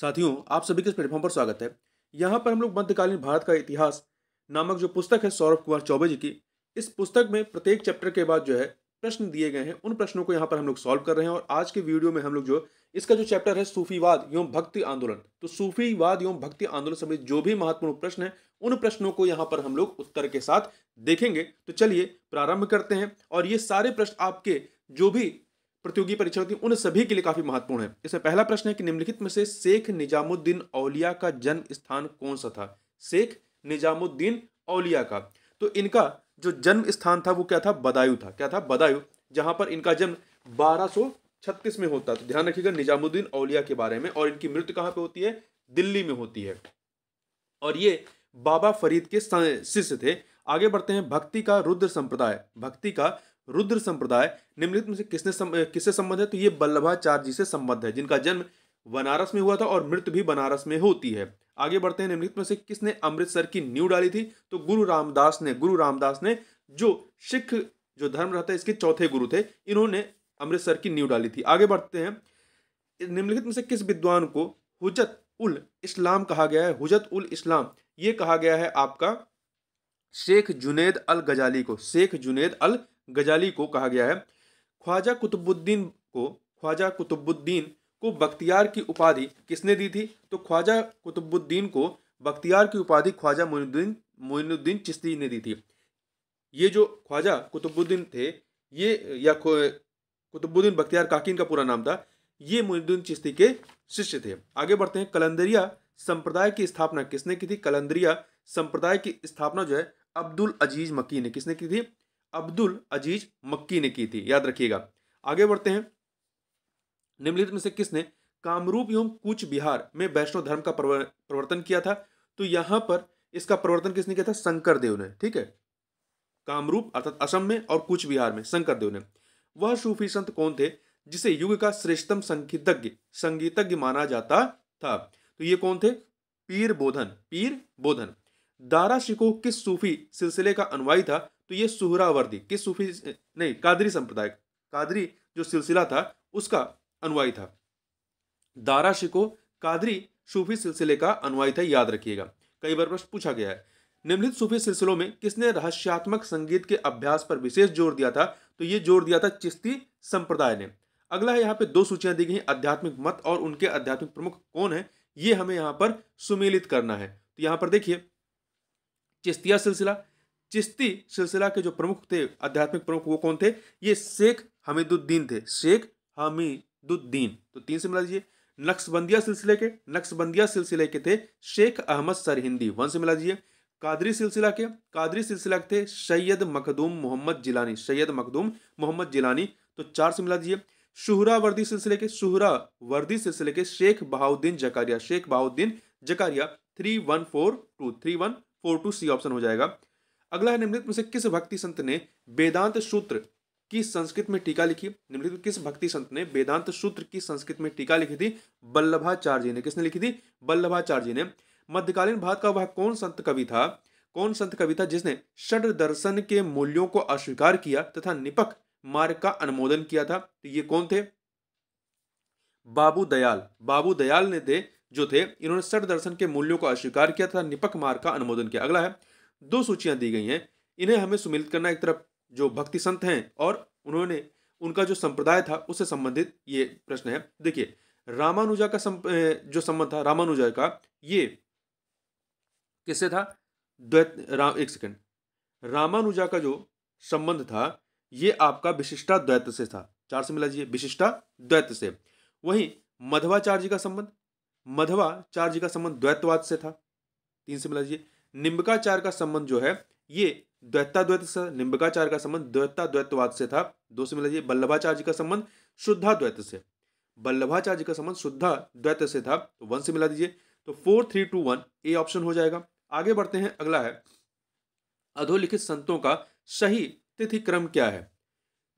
साथियों आप सभी के इस प्लेटफॉर्म पर स्वागत है यहाँ पर हम लोग मध्यकालीन भारत का इतिहास नामक जो पुस्तक है सौरभ कुमार चौबे जी की इस पुस्तक में प्रत्येक चैप्टर के बाद जो है प्रश्न दिए गए हैं उन प्रश्नों को यहाँ पर हम लोग सॉल्व कर रहे हैं और आज के वीडियो में हम लोग जो इसका जो चैप्टर है सूफीवाद एवं भक्ति आंदोलन तो सूफीवाद एवं भक्ति आंदोलन समेत जो भी महत्वपूर्ण प्रश्न है उन प्रश्नों को यहाँ पर हम लोग उत्तर के साथ देखेंगे तो चलिए प्रारंभ करते हैं और ये सारे प्रश्न आपके जो भी प्रतियोगी परीक्षा होती है उन सभी के लिए काफी महत्वपूर्ण है इसमें पहला प्रश्न है कि निम्नलिखित में से शेख निजामुद्दीन औलिया का जन्म स्थान कौन सा था शेख निजामुद्दीन औलिया का तो इनका जो जन्म स्थान था वो क्या था बदायूं था क्या था बदायूं जहां पर इनका जन्म बारह छत्तीस में होता है तो ध्यान रखिएगा निजामुद्दीन औलिया के बारे में और इनकी मृत्यु कहां पे होती है दिल्ली में होती है और ये बाबा फरीद के शिष्य थे आगे बढ़ते हैं भक्ति का रुद्र संप्रदाय भक्ति का रुद्र संप्रदाय निम्नलिखित में से किसने सम, किससे संबंध है तो ये बल्लभाचार्य जी से संबद्ध है जिनका जन्म बनारस में हुआ था और मृत्यु भी बनारस में होती है आगे बढ़ते हैं निम्नलिखित में से किसने अमृतसर की नींव डाली थी तो गुरु रामदास ने गुरु रामदास ने जो सिख जो धर्म रहता है इसके चौथे गुरु थे इन्होंने अमृतसर की नींव डाली थी आगे बढ़ते हैं निम्नलिखित में से किस विद्वान को हुजत उल इस्लाम कहा गया है हुजत उल इस्लाम ये कहा गया है आपका शेख जुनेद अल गजाली को शेख जुनेद अल गजाली को कहा गया है ख्वाजा कुतुबुद्दीन को ख्वाजा कुतुबुद्दीन को बख्तियार की उपाधि किसने दी थी तो ख्वाजा कुतुबुद्दीन को बख्तियार की उपाधि ख्वाजा मोइनुद्दीन मोइनुद्दीन चिश्ती ने दी थी ये जो ख्वाजा कुतुबुद्दीन थे ये या कुतुबुद्दीन बख्तियार काकिन का पूरा नाम था ये मोइनुद्दीन चिश्ती के शिष्य थे आगे बढ़ते हैं कलंदरिया संप्रदाय की स्थापना किसने की थी कलंदरिया संप्रदाय की स्थापना जो है अब्दुल अजीज मकी ने किसने की थी अब्दुल अजीज मक्की ने की थी याद रखिएगा आगे बढ़ते हैं निम्नलिखित में से किसने कामरूप एवं कूच बिहार में वैष्णव धर्म का प्रवर्तन किया था तो यहां पर इसका प्रवर्तन किसने किया था शंकर देव ने ठीक है कामरूप अर्थात असम में और कुछ बिहार में शंकर देव ने वह सूफी संत कौन थे जिसे युग का श्रेष्ठतम संगीतज्ञ संगीतज्ञ माना जाता था तो ये कौन थे पीर बोधन पीर बोधन दारा शिकोह किस सूफी सिलसिले का अनुवाई था तो ये सुहरावर्दी किस सूफी नहीं कादरी संप्रदाय कादरी जो सिलसिला था उसका अनुयायी था दारा शिको कादरी सूफी सिलसिले का अनुयायी था याद रखिएगा कई बार प्रश्न पूछा गया है निम्नलिखित सूफी सिलसिलों में किसने रहस्यात्मक संगीत के अभ्यास पर विशेष जोर दिया था तो ये जोर दिया था चिश्ती संप्रदाय ने अगला है यहाँ पे दो सूचियाँ दी गई आध्यात्मिक मत और उनके आध्यात्मिक प्रमुख कौन है ये हमें यहाँ पर सुमेलित करना है तो यहाँ पर देखिए चिश्तिया सिलसिला चिश्ती सिलसिला के जो प्रमुख थे आध्यात्मिक प्रमुख वो कौन थे ये शेख हमीदुद्दीन थे शेख हमीदुद्दीन तो तीन से मिला दीजिए नक्सबंदिया सिलसिले के नक्सबंदिया सिलसिले के थे शेख अहमद सरहिंदी वन से मिला दीजिए कादरी सिलसिला के कादरी सिलसिला के थे सैयद मखदूम मोहम्मद जिलानी सैयद मखदूम मोहम्मद जिलानी तो चार से मिला दीजिए शुहरा वर्दी सिलसिले के शुहरा वर्दी सिलसिले के Sheikh Bahauddin Zakariya Sheikh Bahauddin Zakariya three one four two three one four two C option हो जाएगा अगला है निम्नलिखित में से किस भक्ति संत ने वेदांत सूत्र की संस्कृत में टीका लिखी निम्नलिखित किस भक्ति संत ने वेदांत सूत्र की संस्कृत में टीका लिखी थी बल्लभाचार्य जी ने किसने लिखी थी बल्लभाचार्य जी ने मध्यकालीन भारत का वह कौन संत कवि था कौन संत कवि था जिसने षड दर्शन के मूल्यों को अस्वीकार किया तथा निपक मार्ग का अनुमोदन किया था तो ये कौन थे बाबू दयाल बाबू दयाल ने थे जो थे इन्होंने षड दर्शन के मूल्यों को अस्वीकार किया तथा निपक मार्ग का अनुमोदन किया अगला है दो सूचियाँ दी गई हैं इन्हें हमें सुमिलित करना एक तरफ जो भक्ति संत हैं और उन्होंने उनका जो संप्रदाय था उससे संबंधित ये प्रश्न है देखिए रामानुजा का संप, जो संबंध था रामानुजा का ये किससे था द्वैत राम एक सेकेंड रामानुजा का जो संबंध था ये आपका विशिष्टा द्वैत से था चार से मिला जी विशिष्टा द्वैत से वहीं मधवाचार्य जी का संबंध मधवाचार्य जी का संबंध द्वैतवाद से था तीन से मिला जी निम्बकाचार का संबंध जो है ये द्वैताद्वैत से निम्बकाचार का संबंध द्वैताद्वैतवाद से था दो से मिला बल्लभाचार्य का संबंध शुद्धाद्वैत से बल्लभाचार्य का संबंध शुद्धा द्वैत से था तो वन से मिला दीजिए तो four three two one A option हो जाएगा आगे बढ़ते हैं अगला है अधोलिखित संतों का सही तिथिक्रम क्या है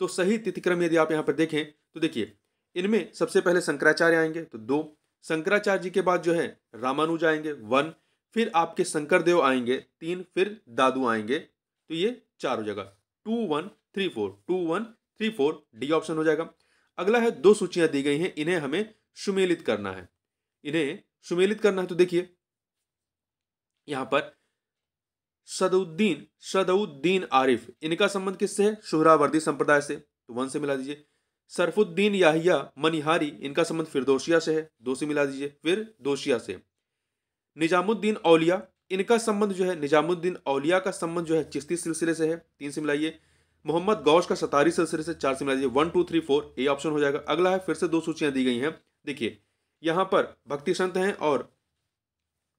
तो सही तिथिक्रम यदि आप यहाँ पर देखें तो देखिए इनमें सबसे पहले शंकराचार्य आएंगे तो दो शंकराचार्य जी के बाद जो है रामानुज आएंगे वन फिर आपके शंकर देव आएंगे तीन फिर दादू आएंगे तो ये चार हो जाएगा two one three four two one three four D option हो जाएगा अगला है दो सूचियां दी गई हैं इन्हें हमें सुमेलित करना है इन्हें सुमेलित करना है तो देखिए यहां पर सदउद्दीन सदउद्दीन आरिफ इनका संबंध किससे है सुहरावर्दी संप्रदाय से तो वन से मिला दीजिए सरफुद्दीन याहिया मनिहारी इनका संबंध फिरदोशिया से है दो से मिला दीजिए फिर दोशिया से निजामुद्दीन औलिया इनका संबंध जो है निजामुद्दीन औलिया का संबंध जो है चिश्ती सिलसिले से है तीन से मिलाइए मोहम्मद गौश का सतारी सिलसिले से चार से मिलाइए वन टू थ्री फोर ये ऑप्शन हो जाएगा अगला है फिर से दो सूचियाँ दी गई हैं देखिए यहाँ पर भक्ति संत हैं और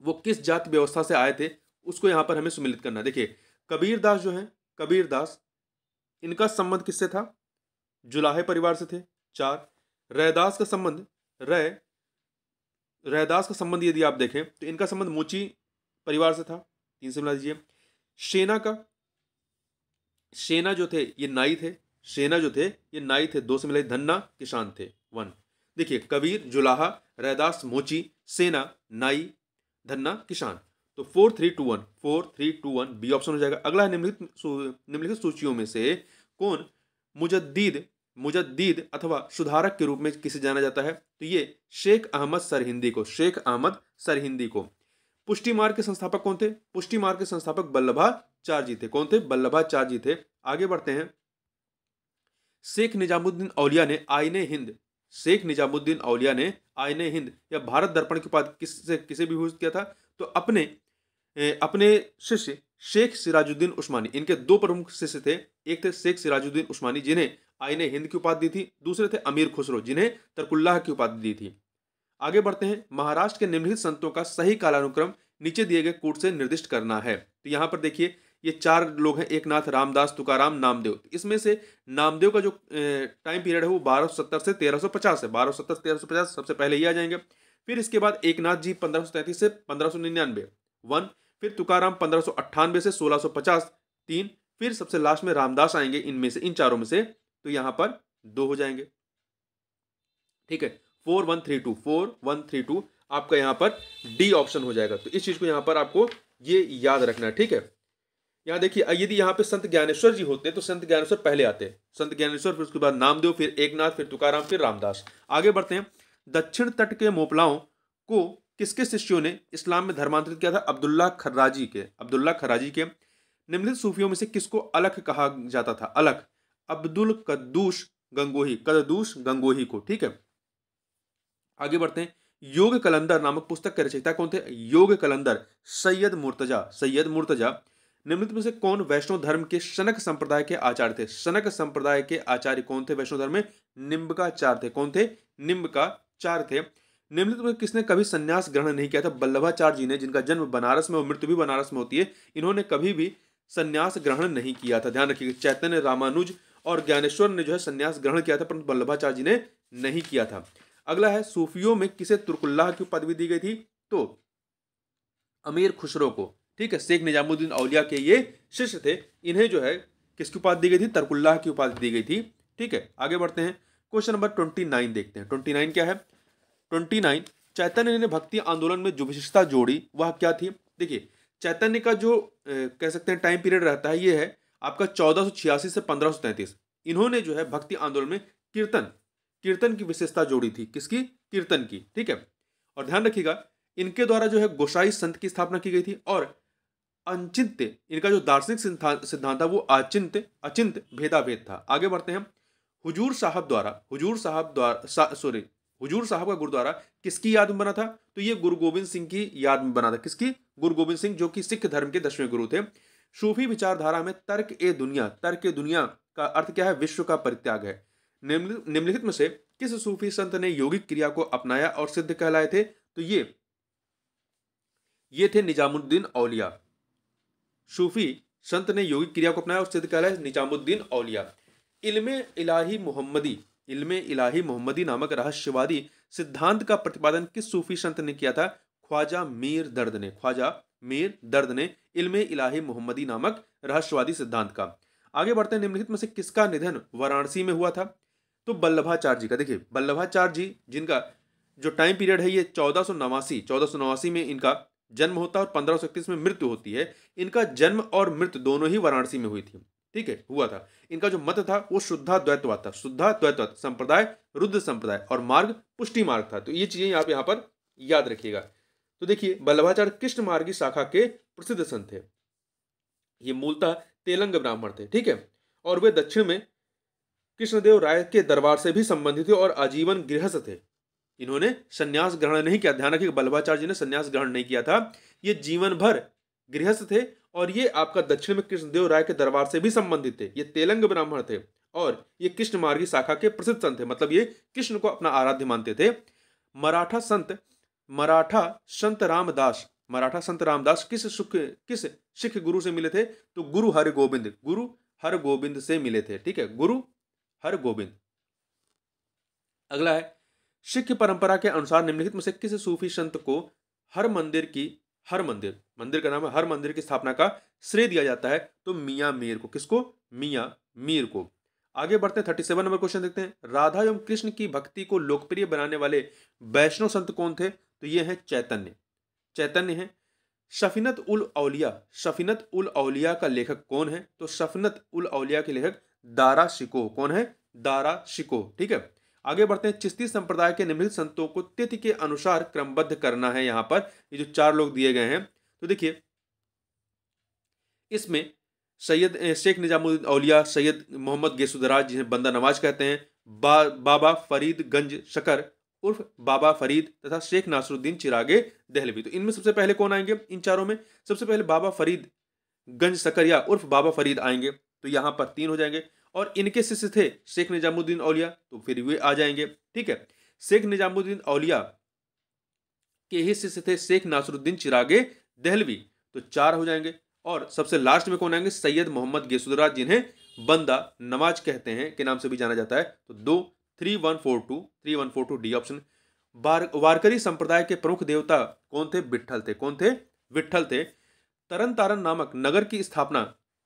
वो किस जाति व्यवस्था से आए थे उसको यहाँ पर हमें सुमिलित करना देखिए कबीर दास जो है कबीर दास इनका संबंध किससे था जुलाहे परिवार से थे चार रैदास का संबंध रय रहदास का संबंध यदि आप देखें तो इनका संबंध मोची परिवार से था तीन से मिला दीजिए सेना का सेना जो थे ये नाई थे सेना जो थे ये नाई थे दो से मिला धन्ना किसान थे वन देखिए कबीर जुलाहा रहदास मोची सेना नाई धन्ना किसान तो four three two one four three two one B option हो जाएगा अगला निम्नलिखित निम्नलिखित सूचियों में से कौन मुजद्दीद मुजद्दीद अथवा सुधारक के रूप में किसे जाना जाता है तो ये शेख अहमद सरहिंदी को शेख अहमद सरहिंदी को पुष्टि मार्ग के संस्थापक कौन थे पुष्टि मार्ग के संस्थापक बल्लभाचार्य जी थे कौन थे बल्लभाचार्य थे आगे बढ़ते हैं शेख निजामुद्दीन औलिया ने आयने हिंद शेख निजामुद्दीन औलिया ने आयने हिंद या भारत दर्पण के बाद किससे किसे भी यूज किया था तो अपने अपने शिष्य शेख सिराजुद्दीन उस्मानी इनके दो प्रमुख शिष्य थे एक थे शेख सिराजुद्दीन उस्मानी जिन्हें आईने हिंद की उपाधि दी थी दूसरे थे अमीर खुसरो जिन्हें तरकुल्लाह की उपाधि दी थी आगे बढ़ते हैं महाराष्ट्र के निम्नलिखित संतों का सही कालानुक्रम नीचे दिए गए कूट से निर्दिष्ट करना है तो यहाँ पर देखिए ये चार लोग हैं एक नाथ रामदास तुकाराम नामदेव तो इसमें से नामदेव का जो टाइम पीरियड है वो बारह से तेरह है बारह से सत्तर सबसे पहले ही आ जाएंगे फिर इसके बाद एक नाथ जी पंद्रह से पंद्रह वन फिर तुकाराम पंद्रह से सोलह तीन फिर सबसे लास्ट में रामदास आएंगे इनमें से इन चारों में से तो यहां पर दो हो जाएंगे ठीक है four one three two four one three two आपका यहां पर डी ऑप्शन हो जाएगा तो इस चीज़ को यहां पर आपको ये याद रखना है ठीक है यहां देखिए यदि यहां पे संत ज्ञानेश्वर जी होते तो संत ज्ञानेश्वर पहले आते संत ज्ञानेश्वर फिर उसके बाद नामदेव फिर एकनाथ फिर तुकाराम फिर रामदास आगे बढ़ते हैं दक्षिण तट के मोपलाओं को किसके शिष्यों ने इस्लाम में धर्मांतरित किया था अब्दुल्ला खर्राजी के अब्दुल्ला खर्राजी के निम्नलिखित सूफियों में से किसको अलख कहा जाता था अलख अब्दुल कद्दूस गंगोही कद्दूस गंगोही को ठीक है आगे बढ़ते हैं योग कलंदर नामक पुस्तक के रचयिता कौन थे योग कलंदर सैयद मुर्तजा सैयद मुर्तजा निम्नलिखित में से कौन वैष्णव धर्म के सनक संप्रदाय के आचार्य थे सनक संप्रदाय के आचार्य कौन थे वैष्णव धर्म में चार थे कौन थे चार थे निम्नलिखित में किसने कभी संन्यास ग्रहण नहीं किया था बल्लभाचार्य जी ने जिनका जन्म बनारस में और मृत्यु भी बनारस में होती है इन्होंने कभी भी संन्यास ग्रहण नहीं किया था ध्यान रखिएगा चैतन्य रामानुज और ज्ञानेश्वर ने जो है संन्यास ग्रहण किया था परंतु वल्लभाचार्य जी ने नहीं किया था अगला है सूफियों में किसे तुर्कुल्लाह की पदवी दी गई थी तो अमीर खुसरो को ठीक है शेख निजामुद्दीन औलिया के ये शिष्य थे इन्हें जो है किसकी उपाधि दी गई थी तरकुल्लाह की उपाधि दी गई थी ठीक है आगे बढ़ते हैं क्वेश्चन नंबर ट्वेंटी नाइन देखते हैं ट्वेंटी नाइन क्या है ट्वेंटी नाइन चैतन्य ने भक्ति आंदोलन में जो विशेषता जोड़ी वह क्या थी देखिए चैतन्य का जो कह सकते हैं टाइम पीरियड रहता है ये है आपका चौदह से पंद्रह इन्होंने जो है भक्ति आंदोलन में कीर्तन कीर्तन की विशेषता जोड़ी थी किसकी कीर्तन की ठीक है और ध्यान रखिएगा इनके द्वारा जो है गोसाई संत की स्थापना की गई थी और अचिंत्य इनका जो दार्शनिक सिद्धांत था वो अचिंत्य अचिंत भेदाभेद था आगे बढ़ते हैं हुजूर साहब द्वारा हुजूर साहब द्वारा सा, सॉरी हुजूर साहब का गुरुद्वारा किसकी याद में बना था तो ये गुरु गोविंद सिंह की याद में बना था किसकी गुरु गोविंद सिंह जो कि सिख धर्म के दसवें गुरु थे सूफी विचारधारा में तर्क ए दुनिया तर्क ए दुनिया का अर्थ क्या है विश्व का परित्याग है निम्नलिखित में से किस सूफी संत ने योगिक क्रिया को अपनाया और सिद्ध कहलाए थे तो ये ये थे निजामुद्दीन औलिया सूफी संत ने योगिक क्रिया को अपनाया और सिद्ध कहलाए निजामुद्दीन औलिया इलमे इलाही मोहम्मदी इल्म इलाही मोहम्मदी नामक रहस्यवादी सिद्धांत का प्रतिपादन किस सूफी संत ने किया था ख्वाजा मीर दर्द ने ख्वाजा मीर दर्द ने इल्म इलाही मोहम्मदी नामक रहस्यवादी सिद्धांत का आगे बढ़ते हैं निम्नलिखित में से किसका निधन वाराणसी में हुआ था तो बल्लभाचार्य जी का देखिए बल्लभाचार्य जी जिनका जो टाइम पीरियड है ये चौदह सौ नवासी चौदह सौ नवासी में इनका जन्म होता है और पंद्रह सौ इकतीस में मृत्यु होती है इनका जन्म और मृत्यु दोनों ही वाराणसी में हुई थी ठीक है हुआ था इनका जो मत था वो शुद्धा द्वैतवाद था शुद्धा द्वैतवाद संप्रदाय रुद्र संप्रदाय और मार्ग पुष्टि मार्ग था तो ये चीजें आप यहाँ पर याद रखिएगा तो देखिए बल्लभाचार्य कृष्ण मार्गी शाखा के प्रसिद्ध संत थे ये मूलतः तेलंग ब्राह्मण थे ठीक है और वे दक्षिण में कृष्णदेव राय के दरबार से भी संबंधित थे और आजीवन गृहस्थ थे इन्होंने संन्यास ग्रहण नहीं किया ध्यान रखिए बल्लभाचार्य जी ने संन्यास ग्रहण नहीं किया था ये जीवन भर गृहस्थ थे और ये आपका दक्षिण में कृष्णदेव राय के दरबार से भी संबंधित थे ये तेलंग ब्राह्मण थे और ये कृष्ण मार्गी शाखा के प्रसिद्ध संत थे मतलब ये कृष्ण को अपना आराध्य मानते थे मराठा संत मराठा संत रामदास मराठा संत रामदास किस सुख किस सिख गुरु से मिले थे तो गुरु हर गोविंद गुरु हर गोविंद से मिले थे ठीक है गुरु हर गोविंद अगला है सिख परंपरा के अनुसार निम्नलिखित में से किस सूफी संत को हर मंदिर की हर मंदिर मंदिर का नाम है हर मंदिर की स्थापना का श्रेय दिया जाता है तो मियाँ मीर को किसको मियाँ मीर को आगे बढ़ते हैं थर्टी सेवन नंबर क्वेश्चन देखते हैं राधा एवं कृष्ण की भक्ति को लोकप्रिय बनाने वाले वैष्णव संत कौन थे तो ये है चैतन्य चैतन्य है शफिनत उल अलिया शफिनत उल अलिया का लेखक कौन है तो शफिनत उल अलिया के लेखक दारा शिको कौन है दारा शिको ठीक है आगे बढ़ते हैं चिश्ती संप्रदाय के निम्नलिखित संतों को तिथि के अनुसार क्रमबद्ध करना है यहाँ पर ये जो चार लोग दिए गए हैं तो देखिए इसमें सैयद शेख निजामुद्दीन अलिया सैयद मोहम्मद गेसुदराज जिन्हें बंदा नवाज कहते हैं बा, बाबा फरीद गंज शकर उर्फ बाबा फरीद तथा शेख नासरुद्दीन चिरागे दहलवी तो इनमें सबसे पहले कौन आएंगे इन चारों में सबसे पहले बाबा फरीद गंज सकरिया उर्फ बाबा फरीद आएंगे तो यहाँ पर तीन हो जाएंगे और इनके शिष्य थे शेख निजामुद्दीन औलिया तो फिर वे आ जाएंगे ठीक है शेख निजामुद्दीन औलिया के ही शिष्य थे शेख नासरुद्दीन चिरागे दहलवी तो चार हो जाएंगे और सबसे लास्ट में कौन आएंगे सैयद मोहम्मद गेसुदराज जिन्हें बंदा नमाज कहते हैं के नाम से भी जाना जाता है तो दो three one four two three one four two D option Warkari संप्रदाय के प्रमुख देवता कौन थे विट्ठल थे कौन थे विट्ठल थे तरन तारन नामक नगर की स्थापना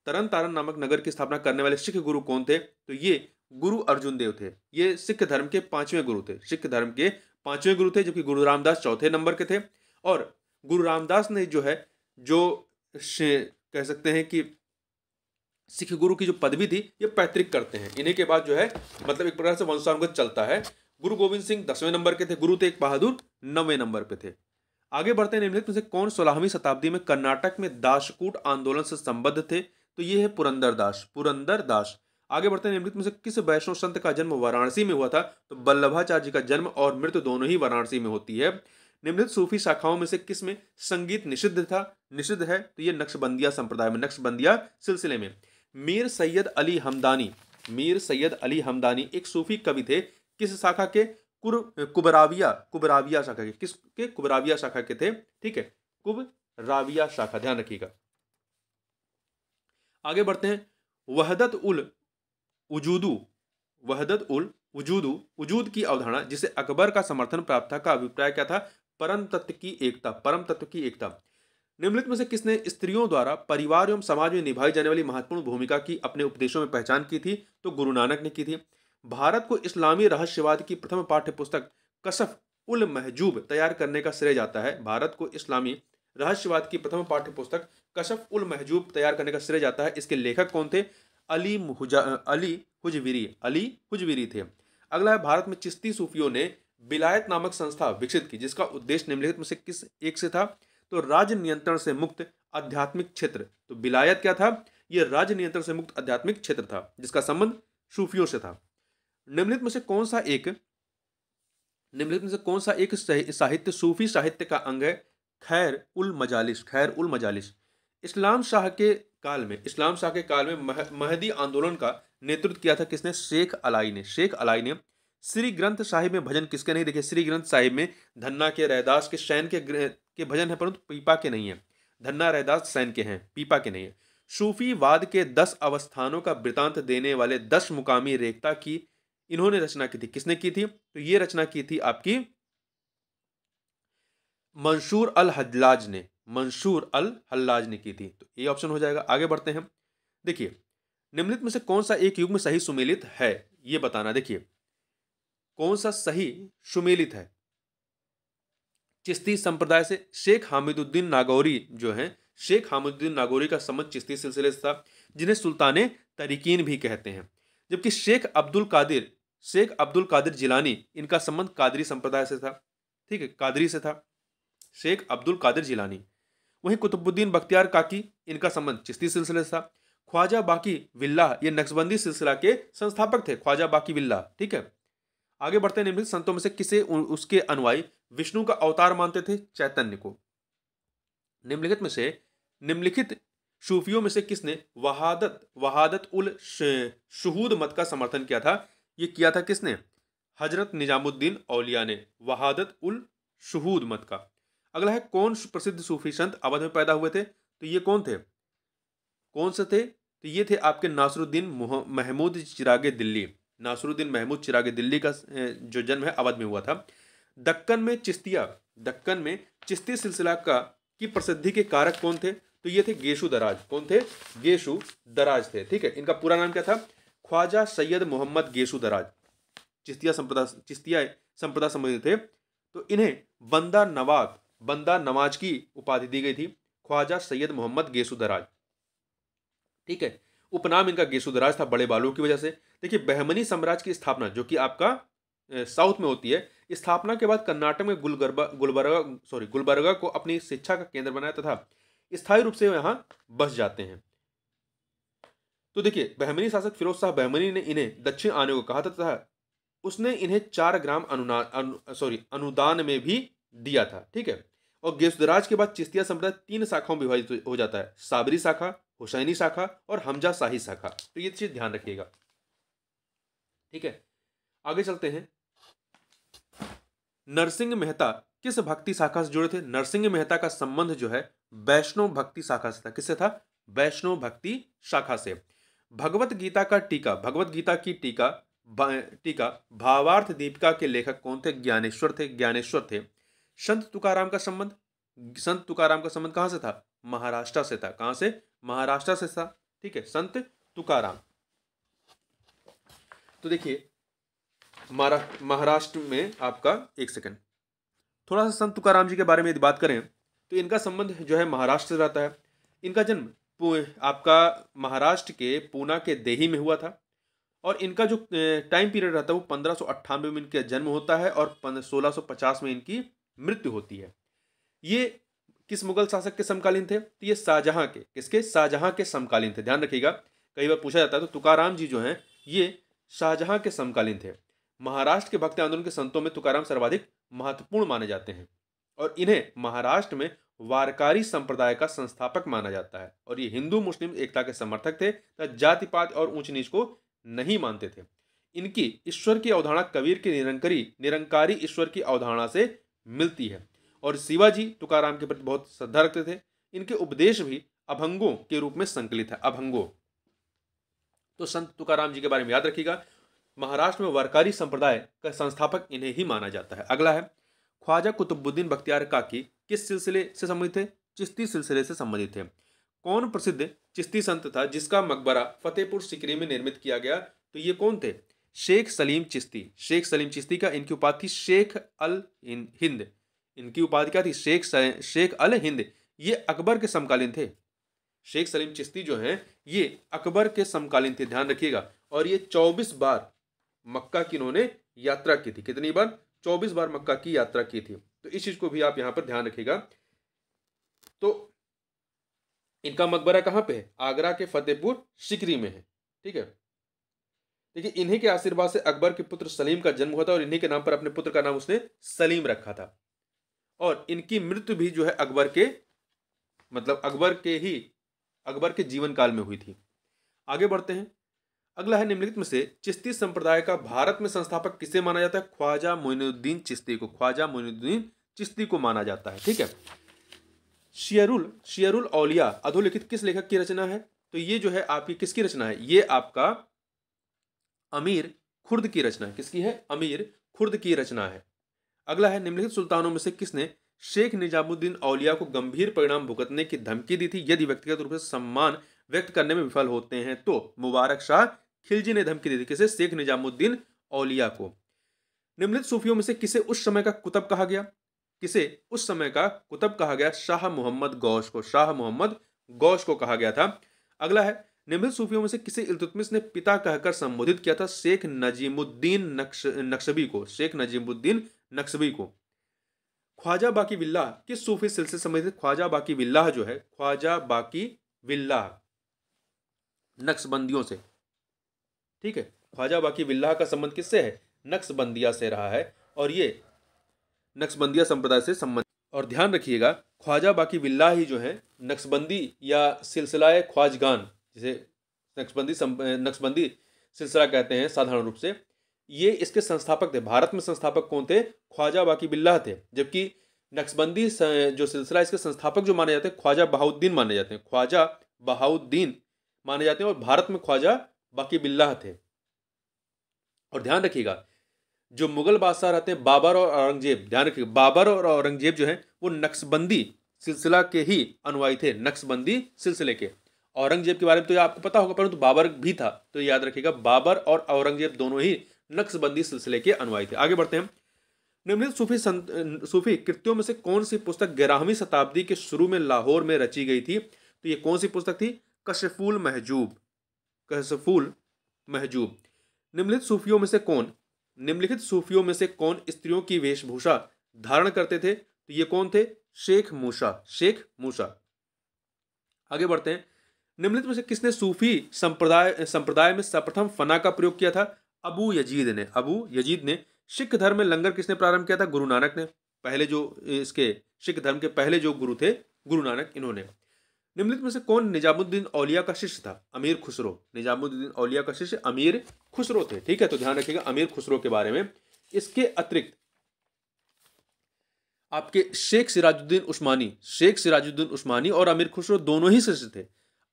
तरन तारन नामक नगर की स्थापना करने वाले सिख गुरु कौन थे तो ये गुरु अर्जुन देव थे ये सिख धर्म के पांचवें गुरु थे सिख धर्म के पांचवें गुरु थे जबकि गुरु रामदास चौथे नंबर के थे और गुरु रामदास ने जो है जो कह सकते हैं कि सिख गुरु की जो पदवी थी ये पैतृक करते हैं इन्हीं के बाद जो है मतलब एक प्रकार से वंशानुगत चलता है गुरु गोविंद सिंह दसवें नंबर के थे गुरु तेग बहादुर नवे नंबर पे थे आगे बढ़ते हैं निम्नलिखित में से कौन सोलहवीं शताब्दी में कर्नाटक में दासकूट आंदोलन से संबद्ध थे तो ये है पुरंदर दास पुरंदर दास आगे बढ़ते हैं निम्नलिखित में से किस वैष्णव संत का जन्म वाराणसी में हुआ था तो बल्लभाचार्य का जन्म और मृत्यु दोनों ही वाराणसी में होती है निम्नलिखित सूफी शाखाओं में से किस में संगीत निषिद्ध था निषिद्ध है तो ये नक्शबंदिया संप्रदाय में नक्शबंदिया सिलसिले में मीर सैयद अली हमदानी मीर सैयद अली हमदानी एक सूफी कवि थे किस शाखा के कुर कुबराविया कुबराविया शाखा के किस के कुबराविया शाखा के थे ठीक है कुबराविया शाखा ध्यान रखिएगा आगे बढ़ते हैं वहदत उल उजूदू वहदत उल उजूदू उजूद की अवधारणा जिसे अकबर का समर्थन प्राप्त था का अभिप्राय क्या था परम तत्व की एकता परम तत्व की एकता निम्नलिखित में से किसने स्त्रियों द्वारा परिवार एवं समाज में निभाई जाने वाली महत्वपूर्ण भूमिका की अपने उपदेशों में पहचान की थी तो गुरु नानक ने की थी भारत को इस्लामी रहस्यवाद की प्रथम पाठ्य पुस्तक कसफ उल महजूब तैयार करने का श्रेय जाता है भारत को इस्लामी रहस्यवाद की प्रथम पाठ्य पुस्तक कशफ उल महजूब तैयार करने का श्रेय जाता है इसके लेखक कौन थे अली मुहजा अली हुजवीरी अली हुजवीरी थे अगला है भारत में चिश्ती सूफियों ने बिलायत नामक संस्था विकसित की जिसका उद्देश्य निम्नलिखित में से किस एक से था तो राज नियंत्रण से मुक्त आध्यात्मिक क्षेत्र तो बिलायत क्या था यह राज नियंत्रण से मुक्त आध्यात्मिक क्षेत्र था जिसका संबंध सूफियों से था निम्नलिखित में से कौन सा एक निम्नलिखित में से कौन सा एक साहित्य सूफी साहित्य का अंग है खैर उल मजालिस खैर उल मजालिस इस्लाम शाह के काल में इस्लाम शाह के काल में मह, महदी आंदोलन का नेतृत्व किया था किसने शेख अलाई ने शेख अलाई ने श्री ग्रंथ साहिब में भजन किसके नहीं देखे श्री ग्रंथ साहिब में धन्ना के रहदास के शैन के के भजन है परंतु पीपा के नहीं है धन्ना रहदास सैन के हैं पीपा के नहीं है सूफीवाद के दस अवस्थानों का वृतांत देने वाले दस मुकामी रेखता की इन्होंने रचना की थी किसने की थी तो ये रचना की थी आपकी मंशूर अल हजलाज ने मंशूर अल हल्लाज ने की थी तो ये ऑप्शन हो जाएगा आगे बढ़ते हैं देखिए निम्नलिखित में से कौन सा एक युग में सही सुमेलित है ये बताना देखिए कौन सा सही सुमेलित है चिश्ती संप्रदाय से शेख हामिदुद्दीन नागौरी जो हैं शेख हामिदुद्दीन नागौरी का संबंध चिश्ती सिलसिले से था जिन्हें सुल्तान तरीकीन भी कहते हैं जबकि शेख अब्दुल कादिर शेख अब्दुल कादिर जिलानी इनका संबंध कादरी संप्रदाय से था ठीक है कादरी से था शेख अब्दुल कादिर जिलानी वहीं कुतुबुद्दीन बख्तियार काकी इनका संबंध चिश्ती सिलसिले से था ख्वाजा बाकी विल्ला ये नक्सबंदी सिलसिला के संस्थापक थे ख्वाजा बाकी विल्ला ठीक है आगे बढ़ते निम्नलिखित संतों में से किसे उसके अनुयायी विष्णु का अवतार मानते थे चैतन्य को निम्नलिखित में से निम्नलिखित सूफियों में से किसने वहादत वहादत उल शहूद मत का समर्थन किया था यह किया था किसने हजरत निजामुद्दीन औलिया ने वहादत उल शहूद मत का अगला है कौन प्रसिद्ध सूफी संत अवध में पैदा हुए थे तो ये कौन थे कौन से थे तो ये थे आपके नासरुद्दीन महमूद चिरागे दिल्ली नासरुद्दीन महमूद चिराग दिल्ली का जो जन्म है अवध में हुआ था दक्कन में चिश्तिया दक्कन में चिश्ती सिलसिला का की प्रसिद्धि के कारक कौन थे तो ये थे गेशु दराज कौन थे गेशु दराज थे ठीक है इनका पूरा नाम क्या था ख्वाजा सैयद मोहम्मद गेशु दराज चिश्तिया संप्रदा चिश्तिया संप्रदा संबंधित थे तो इन्हें बंदा नवाब बंदा नवाज की उपाधि दी गई थी ख्वाजा सैयद मोहम्मद गेसु दराज ठीक है उपनाम इनका गेसुदराज था बड़े बालों की वजह से देखिए बहमनी साम्राज्य की स्थापना जो कि आपका साउथ में होती है स्थापना के बाद कर्नाटक में गुलगरबा गुलबरगा सॉरी गुलबरगा को अपनी शिक्षा का केंद्र बनाया तथा स्थायी रूप से यहाँ बस जाते हैं तो देखिए बहमनी शासक फिरोज शाह बहमनी ने इन्हें दक्षिण आने को कहा था तथा उसने इन्हें चार ग्राम अनुना अनु, सॉरी अनुदान में भी दिया था ठीक है और गेसुदराज के बाद चिस्तिया संप्रदाय तीन शाखाओं में विभाजित हो जाता है साबरी शाखा हुसैनी शाखा और हमजा शाही शाखा तो ये चीज़ ध्यान रखिएगा ठीक है आगे चलते हैं नरसिंह मेहता किस भक्ति शाखा से जुड़े थे नरसिंह मेहता का संबंध जो है वैष्णव भक्ति शाखा से था किससे था वैष्णव भक्ति शाखा से भगवत गीता का टीका भगवत गीता की टीका टीका भावार्थ दीपिका के लेखक कौन थे ज्ञानेश्वर थे ज्ञानेश्वर थे संत तुकाराम का संबंध संत तुकाराम का संबंध कहाँ से था महाराष्ट्र से था कहाँ से महाराष्ट्र से था ठीक है संत तुकाराम तो देखिए महाराष्ट्र में आपका एक सेकंड थोड़ा सा संत तुकाराम जी के बारे में यदि बात करें तो इनका संबंध जो है महाराष्ट्र से रहता है इनका जन्म आपका महाराष्ट्र के पूना के देही में हुआ था और इनका जो टाइम पीरियड रहता है वो पंद्रह में इनका जन्म होता है और सोलह में इनकी मृत्यु होती है ये किस मुगल शासक के समकालीन थे तो ये शाहजहाँ के किसके शाहजहाँ के समकालीन थे ध्यान रखिएगा कई बार पूछा जाता है तो तुकाराम जी जो हैं ये शाहजहाँ के समकालीन थे महाराष्ट्र के भक्ति आंदोलन के संतों में तुकाराम सर्वाधिक महत्वपूर्ण माने जाते हैं और इन्हें महाराष्ट्र में वारकारी संप्रदाय का संस्थापक माना जाता है और ये हिंदू मुस्लिम एकता के समर्थक थे तथा जाति पात और ऊंच नीच को नहीं मानते थे इनकी ईश्वर की अवधारणा कबीर की निरंकारी निरंकारी ईश्वर की अवधारणा से मिलती है और शिवाजी तुकाराम के प्रति बहुत श्रद्धा रखते थे इनके उपदेश भी अभंगों के रूप में संकलित है अभंगों तो संत तुकाराम जी के बारे में याद रखिएगा महाराष्ट्र में वरकारी संप्रदाय का संस्थापक इन्हें ही माना जाता है अगला है ख्वाजा कुतुबुद्दीन बख्तियार काकी किस सिलसिले से संबंधित थे चिश्ती सिलसिले से संबंधित थे कौन प्रसिद्ध चिश्ती संत था जिसका मकबरा फतेहपुर सिकरी में निर्मित किया गया तो ये कौन थे शेख सलीम चिश्ती शेख सलीम चिश्ती का इनकी उपाधि थी शेख अल हिंद इनकी उपाधि क्या थी शेख शेख अल हिंद ये अकबर के समकालीन थे शेख सलीम चिश्ती जो हैं ये अकबर के समकालीन थे ध्यान रखिएगा और ये चौबीस बार मक्का की इन्होंने यात्रा की थी कितनी बार चौबीस बार मक्का की यात्रा की थी तो इस चीज़ को भी आप यहाँ पर ध्यान रखिएगा तो इनका मकबरा कहाँ पे है आगरा के फतेहपुर सिकरी में है ठीक है देखिए इन्हीं के आशीर्वाद से अकबर के पुत्र सलीम का जन्म हुआ था और इन्हीं के नाम पर अपने पुत्र का नाम उसने सलीम रखा था और इनकी मृत्यु भी जो है अकबर के मतलब अकबर के ही अकबर के जीवन काल में हुई थी आगे बढ़ते हैं अगला है निम्नलिखित में से चिश्ती संप्रदाय का भारत में संस्थापक किसे माना जाता है ख्वाजा मोइनुद्दीन चिश्ती को ख्वाजा मोइनुद्दीन चिश्ती को माना जाता है ठीक है शियरुल शियरुल औलिया अधोलिखित किस लेखक की रचना है तो ये जो है आपकी किसकी रचना है ये आपका अमीर खुर्द की रचना है किसकी है अमीर खुर्द की रचना है अगला है निम्नलिखित सुल्तानों में से किसने शेख निजामुद्दीन औलिया को गंभीर परिणाम भुगतने की धमकी दी थी यदि व्यक्तिगत रूप से सम्मान व्यक्त करने में विफल होते हैं तो मुबारक शाह खिलजी ने धमकी दी थी किसे शेख निजामुद्दीन औलिया को निम्नलिखित सूफियों में से किसे उस समय का कुतब कहा गया किसे उस समय का कुतब कहा गया शाह मोहम्मद गौश को शाह मोहम्मद गौश को कहा गया था अगला है निम्नलिखित सूफियों में से किसे इलतुतमिस ने पिता कहकर संबोधित किया था शेख नजीमुद्दीन नक्श नक्शबी को शेख नजीमुद्दीन नक्सबी को ख्वाजा बाकी विल्लाह किस सूफी सिलसिले से संबंधित ख्वाजा बाकी विल्लाह जो है ख्वाजा बाकी विल्लाह नक्सबंदियों से ठीक है ख्वाजा बाकी विल्लाह का संबंध किससे है नक्सबंदिया से रहा है और ये नक्सबंदिया संप्रदाय से संबंध और ध्यान रखिएगा ख्वाजा बाकी विल्लाह ही जो है नक्सबंदी या सिलसिलाए ख्वाजगान जिसे नक्सबंदी नक्सबंदी सिलसिला कहते हैं साधारण रूप से ये इसके संस्थापक थे भारत में संस्थापक कौन थे ख्वाजा बाकी बिल्ला थे जबकि नक्सबंदी जो सिलसिला इसके संस्थापक जो माने जाते हैं ख्वाजा बहाउद्दीन माने जाते हैं ख्वाजा बहाउद्दीन माने जाते हैं और भारत में ख्वाजा बाकी बिल्ला थे और ध्यान रखिएगा जो मुगल बादशाह रहते हैं बाबर और औरंगजेब ध्यान रखिएगा बाबर और औरंगजेब जो है वो नक्सबंदी सिलसिला के ही अनुवाई थे नक्सबंदी सिलसिले के औरंगजेब के बारे में तो आपको पता होगा परंतु तो बाबर भी था तो याद रखिएगा बाबर और औरंगजेब दोनों ही नक्सबंदी सिलसिले के अनुयायी थे आगे बढ़ते हैं निम्नलिखित सूफी संत सूफी कृतियों में से कौन सी पुस्तक ग्यारहवीं शताब्दी के शुरू में लाहौर में रची गई थी तो ये कौन सी पुस्तक थी कशफुल महजूब कसफुल महजूब निम्नलिखित सूफियों में से कौन निम्नलिखित सूफियों में से कौन स्त्रियों की वेशभूषा धारण करते थे तो ये कौन थे शेख मूसा शेख मूसा आगे बढ़ते हैं निम्नलिखित में से किसने सूफी संप्रदाय संप्रदाय में सर्वप्रथम फना का प्रयोग किया था अबू यजीद ने अबू यजीद ने सिख धर्म में लंगर किसने प्रारंभ किया था गुरु नानक ने पहले जो इसके सिख धर्म के पहले जो गुरु थे गुरु नानक इन्होंने निम्नलिखित में से कौन निजामुद्दीन औलिया का शिष्य था अमीर खुसरो निजामुद्दीन औलिया का शिष्य अमीर खुसरो थे ठीक है तो ध्यान रखिएगा अमीर खुसरो के बारे में इसके अतिरिक्त आपके शेख सिराजुद्दीन उस्मानी शेख सिराजुद्दीन उस्मानी और अमीर खुसरो दोनों ही शिष्य थे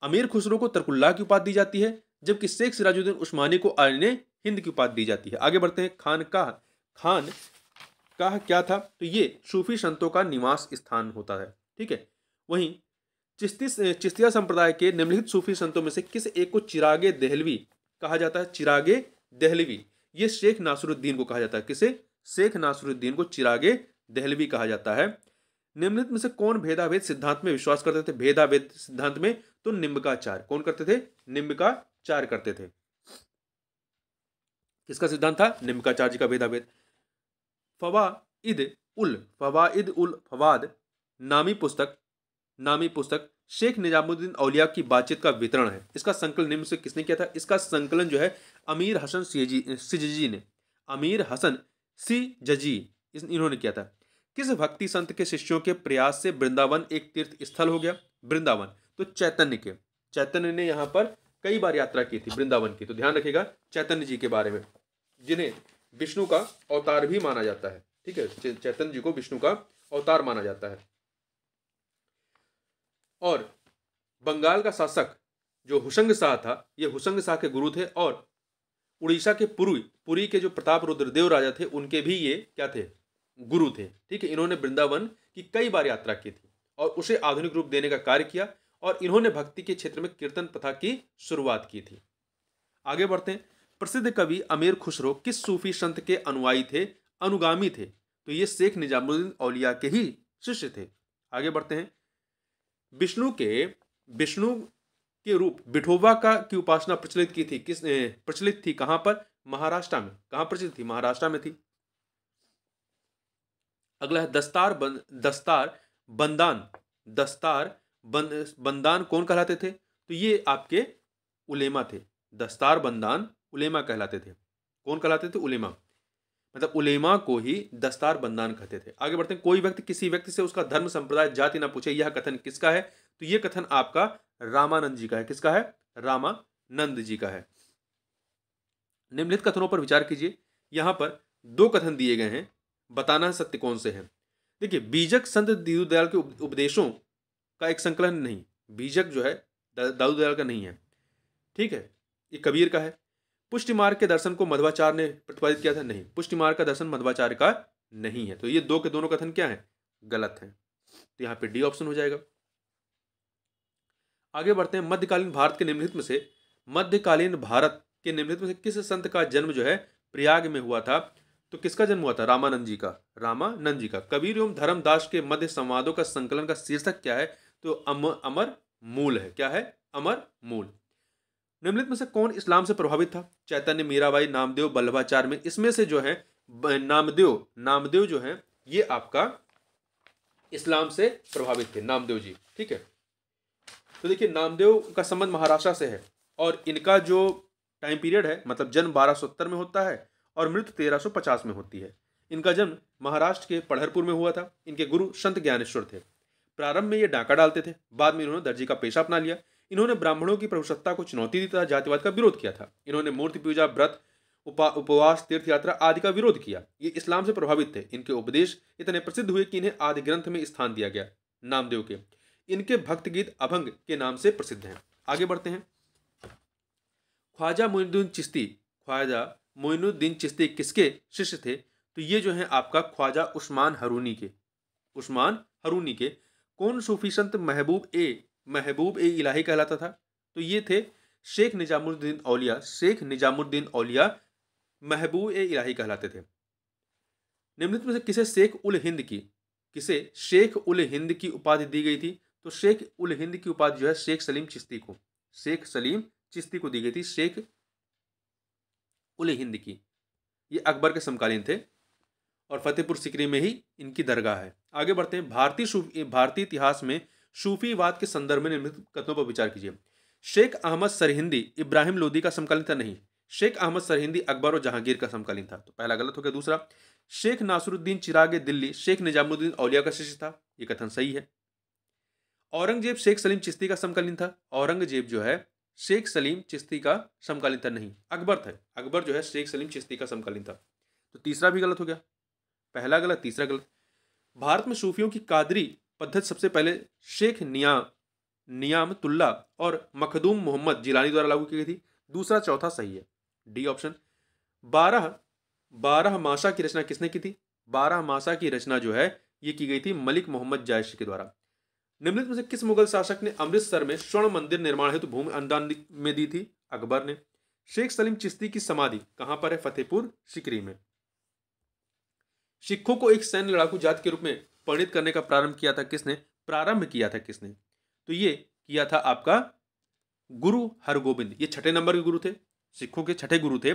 अमीर खुसरो को तरकुल्ला की उपाधि दी जाती है जबकि शेख सिराजुद्दीन उस्मानी को आने हिंद की उपाधि दी जाती है आगे बढ़ते हैं खान का खान का क्या था तो ये सूफी संतों का निवास स्थान होता है ठीक है वहीं चिश्ती चिश्तिया संप्रदाय के निम्नलिखित सूफी संतों में से किस एक को चिरागे दहलवी कहा जाता है चिरागे दहलवी ये शेख नासरुद्दीन को कहा जाता है किसे शेख नासरुद्दीन को चिरागे दहलवी कहा जाता है निम्नलिखित में से कौन भेदाभेद सिद्धांत में विश्वास करते थे भेदाभेद सिद्धांत में तो निम्बकाचार कौन करते थे निम्बकाचार करते थे किसका सिद्धांत था निम्काचार्य का भेदाभेद फवा इद उल फवा इद उल फवाद नामी पुस्तक नामी पुस्तक शेख निजामुद्दीन औलिया की बातचीत का वितरण है इसका संकलन निम्न से किसने किया था इसका संकलन जो है अमीर हसन सी जी ने अमीर हसन सी सिजजी इन्होंने किया था किस भक्ति संत के शिष्यों के प्रयास से वृंदावन एक तीर्थ स्थल हो गया वृंदावन तो चैतन्य के चैतन्य ने यहाँ पर कई बार यात्रा की थी वृंदावन की तो ध्यान रखिएगा चैतन्य जी के बारे में जिन्हें विष्णु का अवतार भी माना जाता है ठीक है चैतन्य जी को विष्णु का अवतार माना जाता है और बंगाल का शासक जो हुसंग शाह था ये हुसंग शाह के गुरु थे और उड़ीसा के पुरी पुरी के जो प्रताप रुद्रदेव राजा थे उनके भी ये क्या थे गुरु थे ठीक है इन्होंने वृंदावन की कई बार यात्रा की थी और उसे आधुनिक रूप देने का कार्य किया और इन्होंने भक्ति के क्षेत्र में कीर्तन प्रथा की शुरुआत की थी आगे बढ़ते हैं प्रसिद्ध कवि अमीर खुसरो किस सूफी संत के अनुयायी थे अनुगामी थे तो ये शेख निजामुद्दीन औलिया के ही शिष्य थे आगे बढ़ते हैं विष्णु के विष्णु के रूप बिठोबा का की उपासना प्रचलित की थी किस प्रचलित थी कहाँ पर महाराष्ट्र में कहाँ प्रचलित थी महाराष्ट्र में थी अगला है दस्तार बन, दस्तार बंदान दस्तार बंद बंदान कौन कहलाते थे तो ये आपके उलेमा थे दस्तार बंदान उलेमा कहलाते थे कौन कहलाते थे उलेमा मतलब उलेमा को ही दस्तार बंदान कहते थे आगे बढ़ते हैं कोई व्यक्ति किसी व्यक्ति से उसका धर्म संप्रदाय जाति ना पूछे यह कथन किसका है तो यह कथन आपका रामानंद जी का है किसका है रामानंद जी का है निम्नलिखित कथनों पर विचार कीजिए यहाँ पर दो कथन दिए गए हैं बताना सत्य कौन से हैं देखिए बीजक संत दीदयाल के उपदेशों का एक संकलन नहीं बीजक जो है दाऊद दयाल का नहीं है ठीक है ये कबीर का है पुष्टि मार्ग के दर्शन को मध्वाचार्य ने प्रतिपादित किया था नहीं पुष्टि मार्ग का दर्शन मध्वाचार्य का नहीं है तो ये दो के दोनों कथन क्या है गलत है तो यहाँ पे डी ऑप्शन हो जाएगा आगे बढ़ते हैं मध्यकालीन भारत के निम्नलिखित में से मध्यकालीन भारत के निम्नलिखित में से किस संत का जन्म जो है प्रयाग में हुआ था तो किसका जन्म हुआ था रामानंद जी का रामानंद जी का कबीर एवं धर्मदास के मध्य संवादों का संकलन का शीर्षक क्या है तो अम, अमर मूल है क्या है अमर मूल निम्नलिखित में से कौन इस्लाम से प्रभावित था चैतन्य मीराबाई नामदेव बल्लभाचार्य में इसमें से जो है नामदेव नामदेव जो है ये आपका इस्लाम से प्रभावित थे नामदेव जी ठीक है तो देखिए नामदेव का संबंध महाराष्ट्र से है और इनका जो टाइम पीरियड है मतलब जन्म बारह में होता है और मृत्यु तेरह में होती है इनका जन्म महाराष्ट्र के पढ़रपुर में हुआ था इनके गुरु संत ज्ञानेश्वर थे प्रारंभ में ये डाका डालते थे बाद में इन्होंने दर्जी का पेशा अपना लिया इन्होंने ब्राह्मणों की प्रभुसत्ता को चुनौती दी तथा जातिवाद का विरोध किया था इन्होंने मूर्ति पूजा व्रत उपा उपवास तीर्थ यात्रा आदि का विरोध किया ये इस्लाम से प्रभावित थे इनके उपदेश इतने प्रसिद्ध हुए कि इन्हें आदि ग्रंथ में स्थान दिया गया नामदेव के इनके भक्त गीत अभंग के नाम से प्रसिद्ध हैं आगे बढ़ते हैं ख्वाजा मोइनुद्दीन चिश्ती ख्वाजा मोइनुद्दीन चिश्ती किसके शिष्य थे तो ये जो है आपका ख्वाजा उस्मान हरूनी के उस्मान हरूनी के कौन सूफी संत महबूब ए महबूब ए इलाही कहलाता था तो ये थे शेख निजामुद्दीन औलिया शेख निजामुद्दीन औलिया महबूब ए इलाही कहलाते थे निम्नलिखित में से किसे शेख उल हिंद की किसे शेख उल हिंद की उपाधि दी गई थी तो शेख उल हिंद की उपाधि जो है शेख सलीम चिश्ती को शेख सलीम चिश्ती को दी गई थी शेख उल हिंद की ये अकबर के समकालीन थे और फतेहपुर सिकरी में ही इनकी दरगाह है आगे बढ़ते हैं भारतीय भारतीय इतिहास में सूफीवाद के संदर्भ में निर्मित कथनों पर विचार कीजिए शेख अहमद सरहिंदी इब्राहिम लोदी का समकालीन था नहीं शेख अहमद सरहिंदी अकबर और जहांगीर का समकालीन था तो पहला गलत हो गया दूसरा शेख नासरुद्दीन चिराग दिल्ली शेख निजामुद्दीन औलिया का शिष्य था यह कथन सही है औरंगजेब शेख सलीम चिश्ती का समकालीन था औरंगजेब जो है शेख सलीम चिश्ती का समकालीन था नहीं अकबर था अकबर जो है शेख सलीम चिश्ती का समकालीन था तो तीसरा भी गलत हो गया पहला गलत तीसरा गलत भारत में सूफियों की कादरी पद्धति सबसे पहले शेख निया नियामतुल्ला और मखदूम मोहम्मद जिलानी द्वारा लागू की गई थी दूसरा चौथा सही है डी ऑप्शन बारह बारह मासा की रचना किसने की थी बारह मासा की रचना जो है ये की गई थी मलिक मोहम्मद जायश के द्वारा निम्नलिखित में से किस मुगल शासक ने अमृतसर में स्वर्ण मंदिर निर्माण हेतु तो भूमि अनुदान में दी थी अकबर ने शेख सलीम चिश्ती की समाधि कहाँ पर है फतेहपुर सिकरी में सिखों को एक सैन्य लड़ाकू जात के रूप में परिणित करने का प्रारंभ किया था किसने प्रारंभ किया था किसने तो ये किया था आपका गुरु हरगोबिंद ये छठे नंबर के गुरु थे सिखों के छठे गुरु थे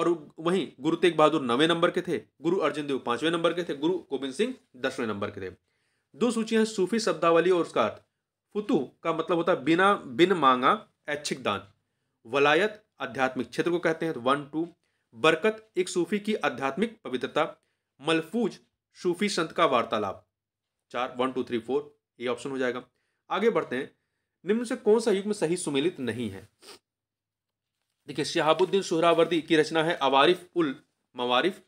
और वहीं गुरु तेग बहादुर नवे नंबर के थे गुरु अर्जुन देव पांचवें नंबर के थे गुरु गोविंद सिंह दसवें नंबर के थे दो सूचियां सूफी शब्दावली और उसका अर्थ फुतु का मतलब होता है बिना बिन मांगा ऐच्छिक दान वलायत आध्यात्मिक क्षेत्र को कहते हैं तो वन टू बरकत एक सूफी की आध्यात्मिक पवित्रता मलफूज सूफी संत का वार्तालाप चार वन टू थ्री फोर ये ऑप्शन हो जाएगा आगे बढ़ते हैं निम्न से कौन सा युग्म सही सुमेलित नहीं है देखिए शहाबुद्दीन सुहरावर्दी की रचना है अवारिफ उल मवारिफ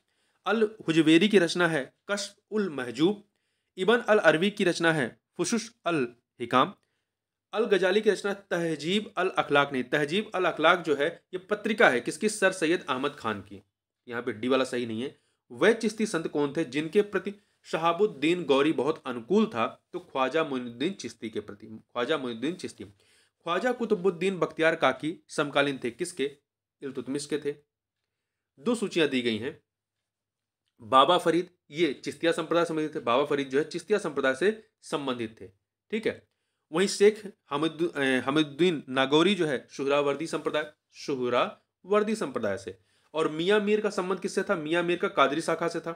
अल हुजवेरी की रचना है कश उल महजूब इबन अल अरबी की रचना है फुशुश अल हिकाम अल गजाली की रचना तहजीब अल अखलाक नहीं तहजीब अल अखलाक जो है ये पत्रिका है किसकी सर सैयद अहमद खान की यहाँ पे डी वाला सही नहीं है वह चिश्ती संत कौन थे जिनके प्रति शहाबुद्दीन गौरी बहुत अनुकूल था तो ख्वाजा मोइनुद्दीन चिश्ती के प्रति ख्वाजा मोइनुद्दीन चिश्ती ख्वाजा कुतुबुद्दीन बख्तियार काकी समकालीन थे किसके इलतुतमिश के थे दो सूचियां दी गई हैं बाबा फरीद ये चिश्तिया संप्रदाय संबंधित थे बाबा फरीद जो है चिश्तिया संप्रदाय से संबंधित थे ठीक है वहीं शेख हमिद हमिदुद्दीन नागौरी जो है शुहरावर्दी संप्रदाय वर्दी संप्रदाय से और मियाँ मीर का संबंध किससे था मियाँ मीर का कादरी शाखा से था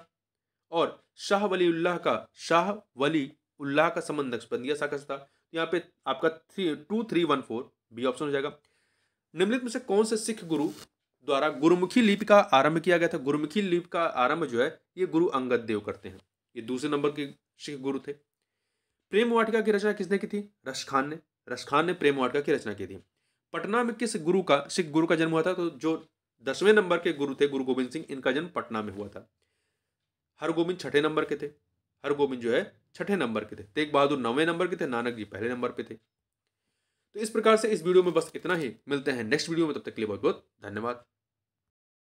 और शाह वली उल्लाह का शाह वली उल्लाह का संबंध नक्सबंदिया शाखा से था तो यहाँ पे आपका three two three one four B option हो जाएगा निम्नलिखित में से कौन से सिख गुरु द्वारा गुरुमुखी लिपि का आरंभ किया गया था गुरुमुखी लिपि का आरंभ जो है ये गुरु अंगद देव करते हैं ये दूसरे नंबर के सिख गुरु थे प्रेम वाटिका की रचना किसने की थी रश खान ने रश खान ने प्रेम वाटिका की रचना की थी पटना में किस गुरु का सिख गुरु का जन्म हुआ था तो जो दसवें नंबर के गुरु थे गुरु गोविंद सिंह इनका जन्म पटना में हुआ था हरगोविंद छठे नंबर के थे हरगोविंद जो है छठे नंबर के थे तेग बहादुर नौवें नंबर के थे नानक जी पहले नंबर पे थे तो इस प्रकार से इस वीडियो में बस इतना ही मिलते हैं नेक्स्ट वीडियो में तब तक के लिए बहुत बहुत धन्यवाद